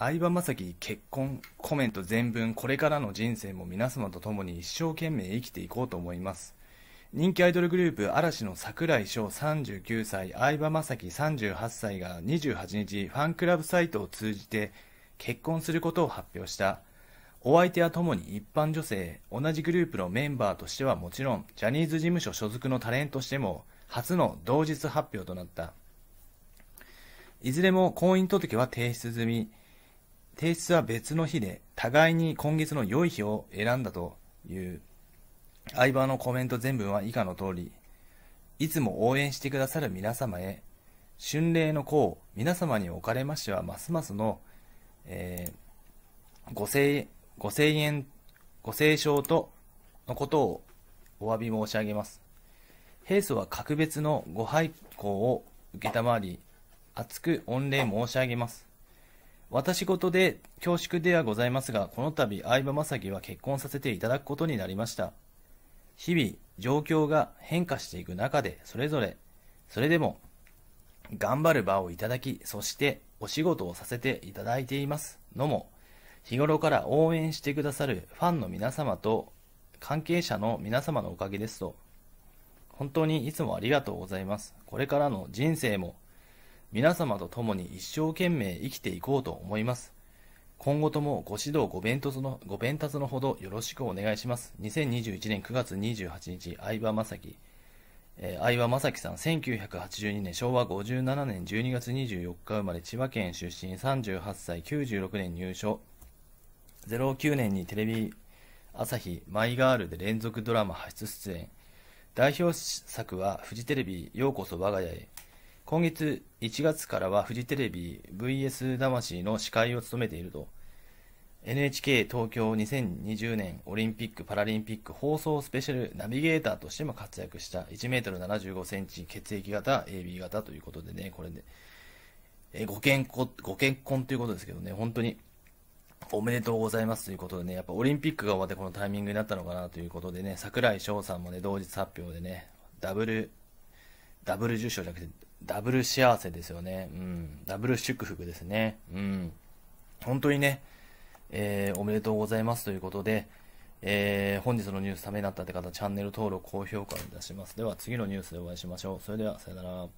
相葉雅紀結婚コメント全文これからの人生も皆様と共に一生懸命生きていこうと思います人気アイドルグループ嵐の櫻井翔39歳相葉雅紀38歳が28日ファンクラブサイトを通じて結婚することを発表したお相手はともに一般女性同じグループのメンバーとしてはもちろんジャニーズ事務所所属のタレントとしても初の同日発表となったいずれも婚姻届は提出済み提出は別の日で、互いに今月の良い日を選んだという、相場のコメント全文は以下の通り、いつも応援してくださる皆様へ、春礼の功、皆様におかれましては、ますますの、えー、ご声、ご声援、ご清聴と、のことをお詫び申し上げます。平素は格別のご拝行を承り、厚く御礼申し上げます。私事で恐縮ではございますが、この度、相葉雅紀は結婚させていただくことになりました。日々、状況が変化していく中で、それぞれ、それでも、頑張る場をいただき、そしてお仕事をさせていただいていますのも、日頃から応援してくださるファンの皆様と関係者の皆様のおかげですと、本当にいつもありがとうございます。これからの人生も皆様と共に一生懸命生きていこうと思います。今後ともご指導ご弁達の、ご弁達のほどよろしくお願いします。2021年9月28日、相葉正樹。えー、相葉正樹さん、1982年、昭和57年12月24日生まれ、千葉県出身、38歳、96年入所。09年にテレビ朝日、マイガールで連続ドラマ初出演。代表作は、フジテレビ、ようこそ我が家へ。今月1月からはフジテレビ VS 魂の司会を務めていると NHK 東京2020年オリンピック・パラリンピック放送スペシャルナビゲーターとしても活躍した1 m 7 5センチ血液型 AB 型ということでねこれで、えご健康ご結婚ということですけどね本当におめでとうございますということでねやっぱオリンピックが終わってこのタイミングになったのかなということでね櫻井翔さんもね同日発表でねダブルダブル受賞じゃなくてダブル幸せですよね。うん。ダブル祝福ですね。うん。本当にね、えー、おめでとうございますということで、えー、本日のニュースためになったって方、チャンネル登録、高評価をいたします。では次のニュースでお会いしましょう。それでは、さよなら。